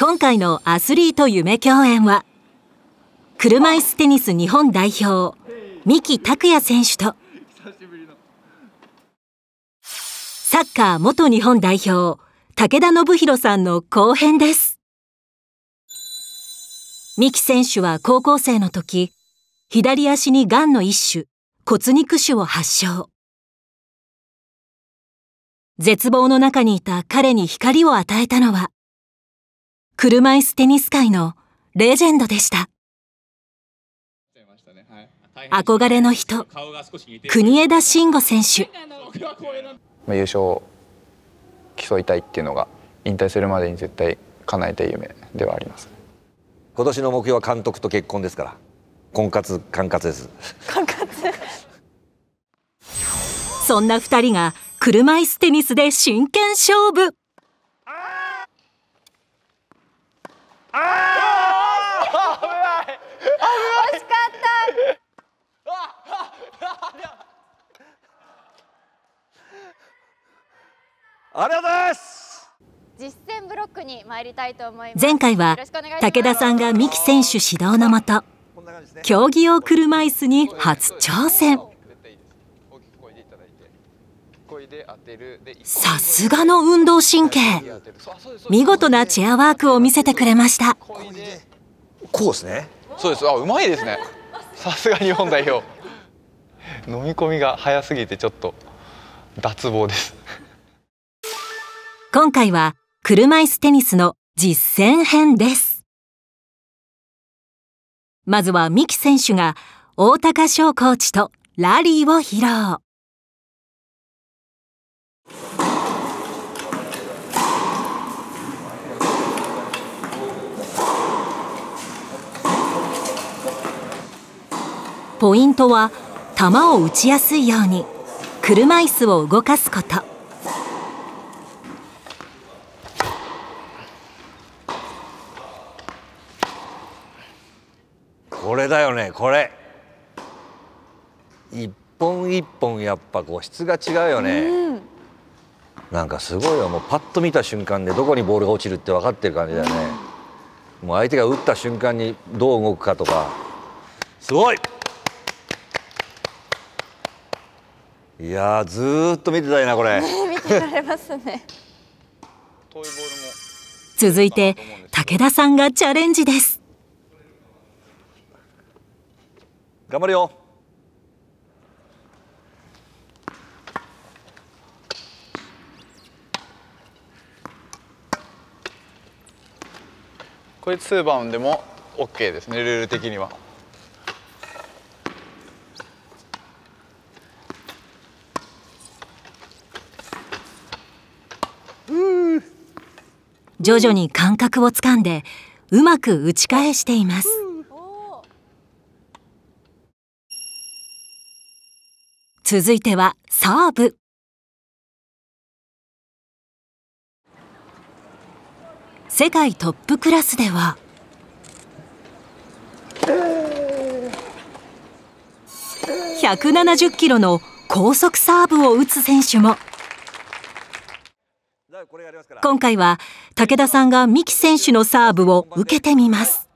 今回のアスリート夢共演は車椅子テニス日本代表三木拓也選手とサッカー元日本代表武田信弘さんの後編です三木選手は高校生の時左足にがんの一種骨肉腫を発症絶望の中にいた彼に光を与えたのは車椅子テニス界のレジェンドでした。憧れの人、国枝慎吾選手。優勝競いたいっていうのが引退するまでに絶対叶えたい夢ではあります。今年の目標は監督と結婚ですから。婚活管轄です。管轄。そんな二人が車椅子テニスで真剣勝負。ああ危ない危ない惜しかったありがとうございます実践ブロックに参りたいと思います前回は武田さんが三木選手指導のもと競技用車椅子に初挑戦さすがの運動神経見事なチェアワークを見せてくれましたこうですねそうですあうまいですねさすが日本代表飲み込みが早すぎてちょっと脱帽です今回は車椅子テニスの実践編ですまずは三木選手が大高翔コーチとラリーを披露ポイントは球を打ちやすいように車椅子を動かすこと。これだよねこれ一本一本やっぱこう質が違うよね、うん、なんかすごいよもうパッと見た瞬間でどこにボールが落ちるって分かってる感じだよね、うん、もう相手が打った瞬間にどう動くかとかすごいいやずっと見てたいなこれ、ね、見てられますね続いて武田さんがチャレンジです頑張るよこれ2番でも OK ですねルール的には。徐々に感覚をつかんでうまく打ち返しています、続いてはサーブ世界トップクラスでは170キロの高速サーブを打つ選手も。今回は武田さんが三木選手のサーブを受けてみます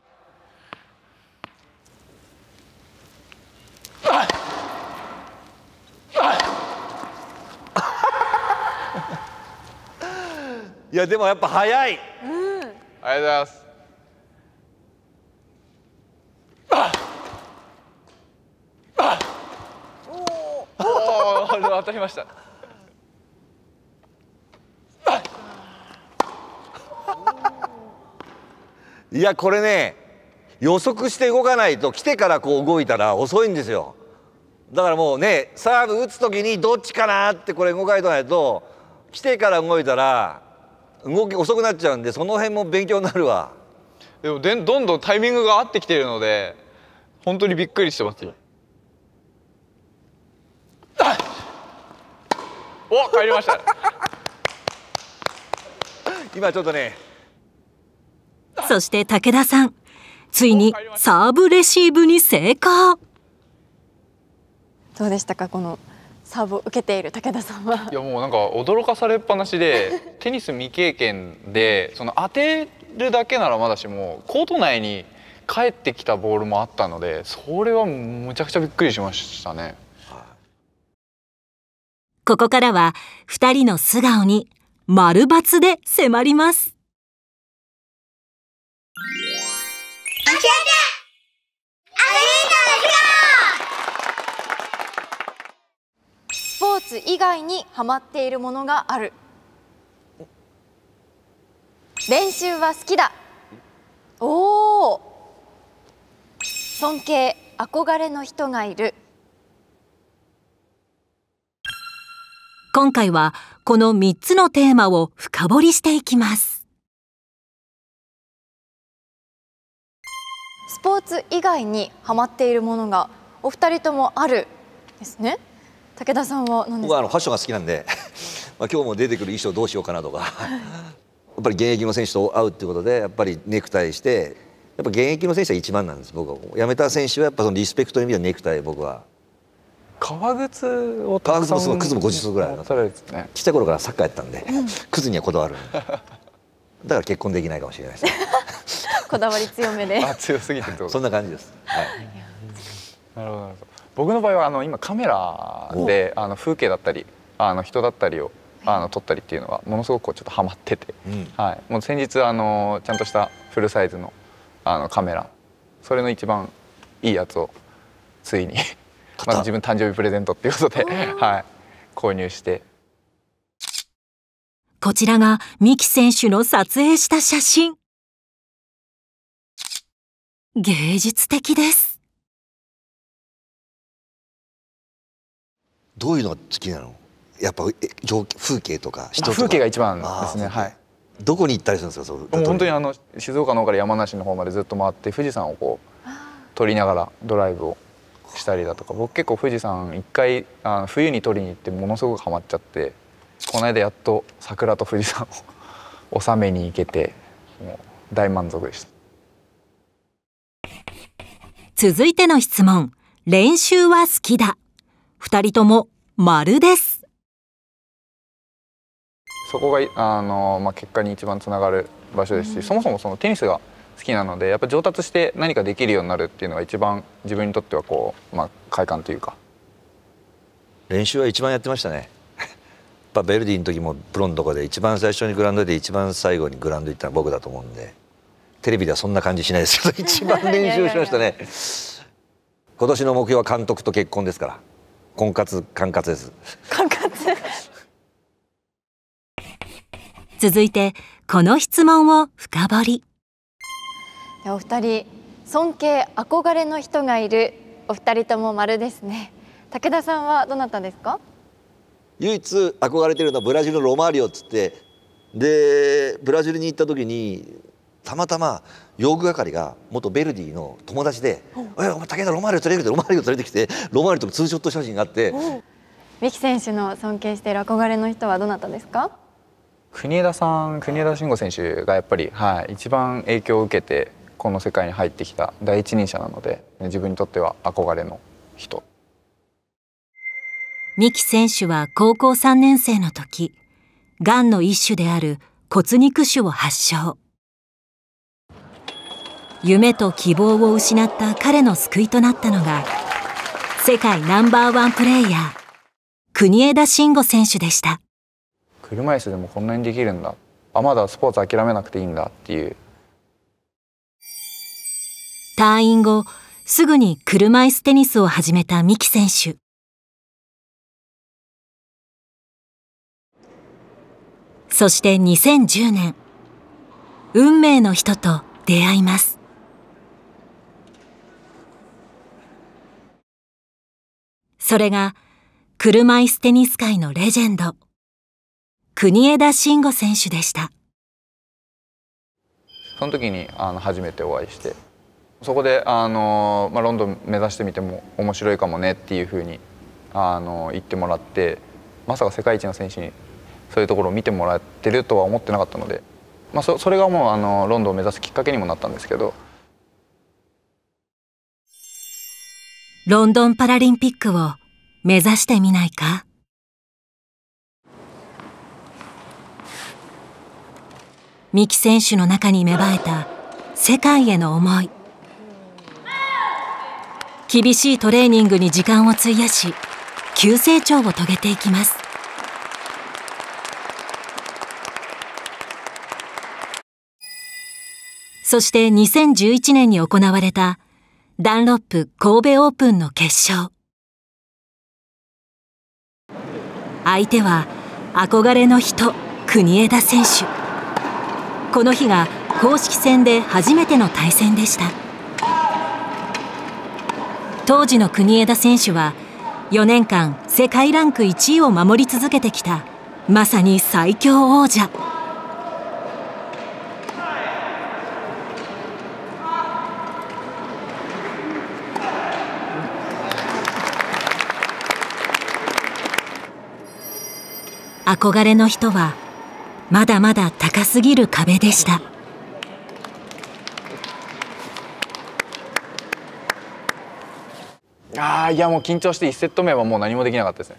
いやでもやっぱ早い、うん、ありがとうございますああっ当たりましたいやこれね予測して動かないと来てからこう動いたら遅いんですよだからもうねサーブ打つ時にどっちかなってこれ動かないとないと来てから動いたら動き遅くなっちゃうんでその辺も勉強になるわでもでどんどんタイミングが合ってきてるので本当にびっくりしてますお帰りました 今ちょっとねそして武田さんついにサーブレシーブに成功どうでしたかこのサーブを受けている武田さんはいやもうなんか驚かされっぱなしで テニス未経験でその当てるだけならまだしもコート内に返ってきたボールもあったのでそれはむちゃくちゃびっくりしましたねここからは2人の素顔に丸抜で迫りますスポーツ以外にハマっているものがある練習は好きだおお尊敬憧れの人がいる今回はこの3つのテーマを深掘りしていきますスポーツ以外にハマっているものがお二人ともあるですね武田さんは僕はあのファッションが好きなんで まあ今日も出てくる衣装どうしようかなとか やっぱり現役の選手と会うっていうことでやっぱりネクタイしてやっぱ現役の選手は一番なんです僕は辞めた選手はやっぱそのリスペクトの意味ではネクタイ僕は革靴を革靴もすごい靴も50足ぐらいあるちっちゃい頃からサッカーやったんで、靴にはこだわるだから結婚できないかもしれないですねこだわり強めであ強すぎてそんな感じです、はい、なるほど僕の場合はあの今カメラであの風景だったりあの人だったりをあの撮ったりっていうのはものすごくちょっとハマってて、はい、もう先日あのちゃんとしたフルサイズのあのカメラそれの一番いいやつをついにまず自分誕生日プレゼントっていうことで、はい、購入してこちらが三木選手の撮影した写真芸術的ですどういうのが好きなのやっぱ風景とか人とか風景が一番ですねはいどこに行ったりするんですかそう本当にあの静岡の方から山梨の方までずっと回って富士山をこう撮りながらドライブをしたりだとか僕結構富士山一回あ冬に撮りに行ってものすごくハマっちゃってこの間やっと桜と富士山を収めに行けてもう大満足でした続いての質問。練習は好きだ。二人とも丸です。そこがあの、まあ、結果に一番つながる場所ですし、そもそもそのテニスが好きなのでやっぱ上達して何かできるようになるっていうのが一番自分にとってはこう、まあ、快感というか練習は一番やってましたねやっぱベルディの時もプロのとこで一番最初にグラウンドで一番最後にグラウンド行ったのは僕だと思うんでテレビではそんな感じしないですけど 一番練習しましたね今年の目標は監督と結婚ですから婚活管轄です管轄続いてこの質問を深掘りお二人尊敬憧れの人がいるお二人とも丸ですね武田さんはどなたですか唯一憧れてるのはブラジルのロマリオっつってでブラジルに行った時にたまたま用具係が元ベルディの友達で「おお前武田ロマーリオ連れてきてロマーリオ連れてきてロマリオとツーショット写真があって三木選手の尊敬している憧れの人はどなたですか国枝さん国枝慎吾選手がやっぱり、はい、一番影響を受けてこの世界に入ってきた第一人者なので自分にとっては憧れの人三木選手は高校3年生の時がんの一種である骨肉腫を発症。夢と希望を失った彼の救いとなったのが、世界ナンバーワンプレーヤー、国枝慎吾選手でした。車椅子でもこんなにできるんだ。あ、まだスポーツ諦めなくていいんだっていう。退院後、すぐに車椅子テニスを始めた三木選手。そして2010年、運命の人と出会います。それが、車椅子テニス界のレジェンド、国枝慎吾選手でした。その時にあの初めてお会いして、そこであの、まあ、ロンドン目指してみても面白いかもねっていうふうにあの言ってもらって、まさか世界一の選手にそういうところを見てもらってるとは思ってなかったので、まあ、そそれがもうあのロンドンを目指すきっかけにもなったんですけど。ロンドンパラリンピックを目指してみないか三木選手の中に芽生えた世界への思い厳しいトレーニングに時間を費やし急成長を遂げていきますそして2011年に行われたダンロップ神戸オープンの決勝相手は憧れの人国枝選手この日が公式戦で初めての対戦でした当時の国枝選手は4年間世界ランク1位を守り続けてきたまさに最強王者。憧れの人はまだまだ高すぎる壁でしたあいやもう緊張して1セット目はもう何もできなかったですね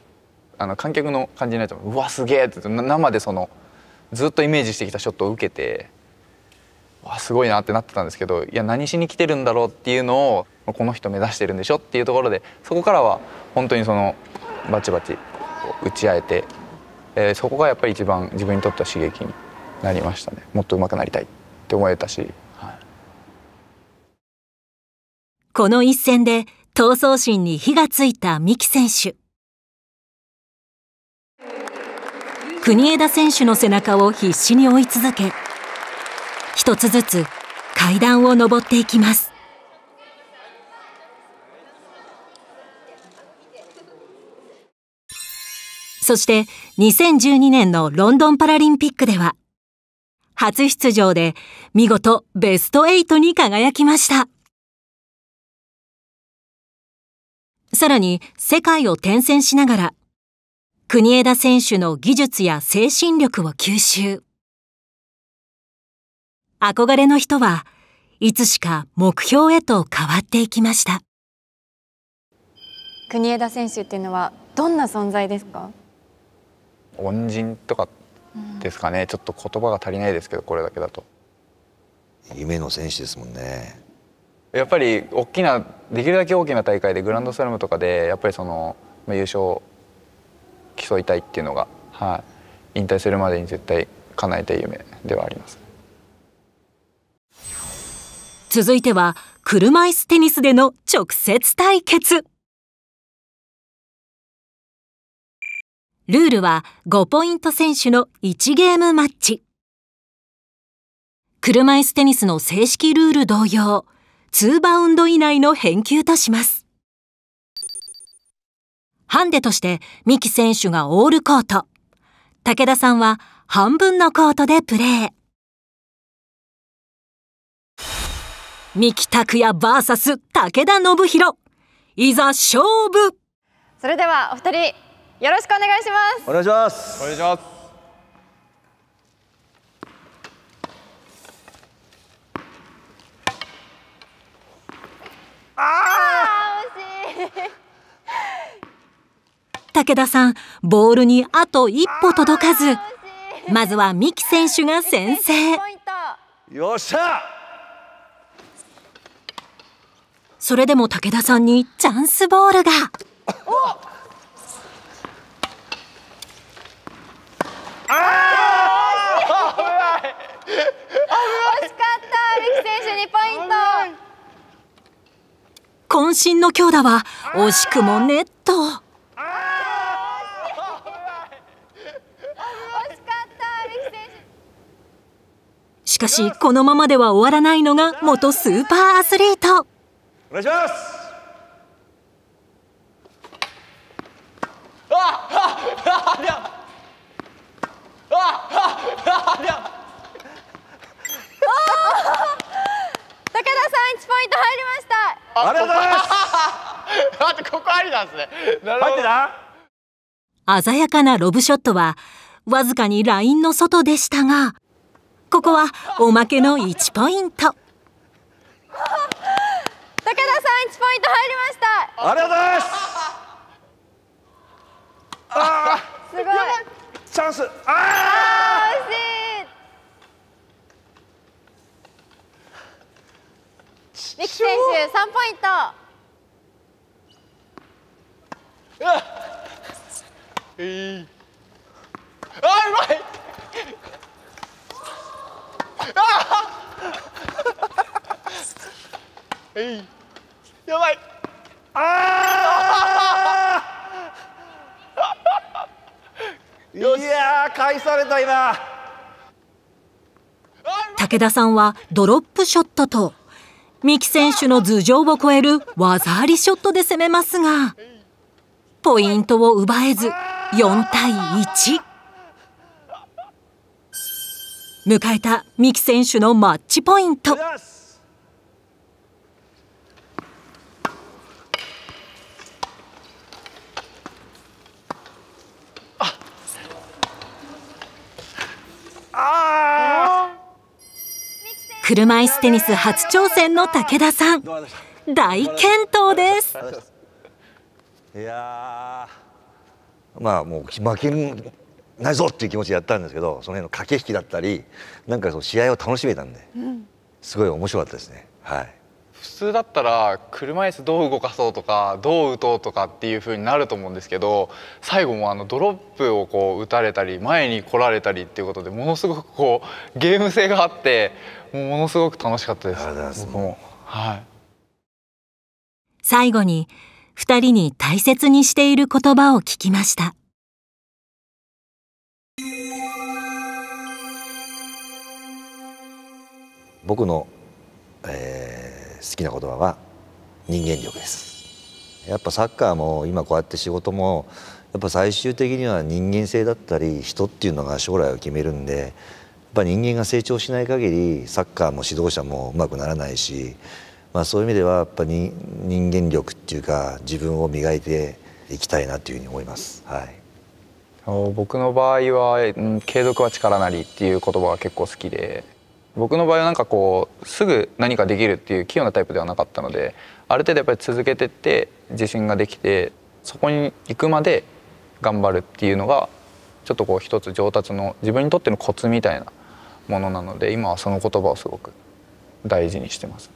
あの観客の感じになっちゃううわすげえって生でそのずっとイメージしてきたショットを受けてわすごいなってなってたんですけどいや何しに来てるんだろうっていうのをこの人目指してるんでしょっていうところでそこからは本当にそのバチバチ打ち合えてえー、そこがやっぱり一番自分にとっては刺激になりましたねもっと上手くなりたいって思えたし、はい、この一戦で闘争心に火がついた三木選手国枝選手の背中を必死に追い続け一つずつ階段を上っていきますそして2012年のロンドンパラリンピックでは、初出場で見事ベスト8に輝きました。さらに世界を転戦しながら、国枝選手の技術や精神力を吸収。憧れの人はいつしか目標へと変わっていきました。国枝選手っていうのはどんな存在ですか恩人とかですかね、ちょっと言葉が足りないですけどこれだけだと夢の選手ですもんねやっぱり大きなできるだけ大きな大会でグランドスラムとかでやっぱりその優勝競いたいっていうのが、はい、引退するまでに絶対叶えたい夢ではあります続いては車いすテニスでの直接対決ルールは5ポイント選手の1ゲームマッチ。車椅子テニスの正式ルール同様、2バウンド以内の返球とします。ハンデとして三木選手がオールコート。武田さんは半分のコートでプレー。三木拓也 VS 武田信弘。いざ勝負それではお二人よろしくお願いしますお願いしますお願いしますあー惜しい武田さんボールにあと一歩届かずまずは三木選手が先制よっしゃそれでも武田さんにチャンスボールがおあー危ない惜しかったアレキ選手にポイント渾身の強打は惜しくもネットしかしこのままでは終わらないのが元スーパーアスリートお願いしますイント入りましたありがとうございます待ってここありなんですね入ってた鮮やかなロブショットはわずかにラインの外でしたがここはおまけの1ポイント高田さん1ポイント入りましたありがとうございますああすごいチャンスああ三木選手三ポイント。あうまい。えい。やばい。ああ。いや返された今。武田さんはドロップショットと。三木選手の頭上を越える技ありショットで攻めますがポイントを奪えず4対1迎えた三木選手のマッチポイント。車椅子テニス初挑戦の武田さん大健闘ですいやまあもう負けないぞっていう気持ちでやったんですけどその辺の駆け引きだったりなんかその試合を楽しめたんで、すごい面白かったですねはい。普通だったら車椅子どう動かそうとかどう打とうとかっていう風になると思うんですけど最後もあのドロップをこう打たれたり前に来られたりっていうことでものすごくこうゲーム性があってものすごく楽しかったですはい、最後に2人に大切にしている言葉を聞きました僕の、えー好きな言葉は人間力ですやっぱサッカーも今こうやって仕事もやっぱ最終的には人間性だったり人っていうのが将来を決めるんでやっぱ人間が成長しない限りサッカーも指導者もうまくならないし、まあ、そういう意味ではやっぱり人間力っていうか自分を磨いていきたいなというふうに思います。はい僕の場合は「継続は力なり」っていう言葉が結構好きで僕の場合はなんかこうすぐ何かできるっていう器用なタイプではなかったのである程度やっぱり続けてって自信ができてそこに行くまで頑張るっていうのがちょっとこう一つ上達の自分にとってのコツみたいなものなので今はその言葉をすごく大事にしてます、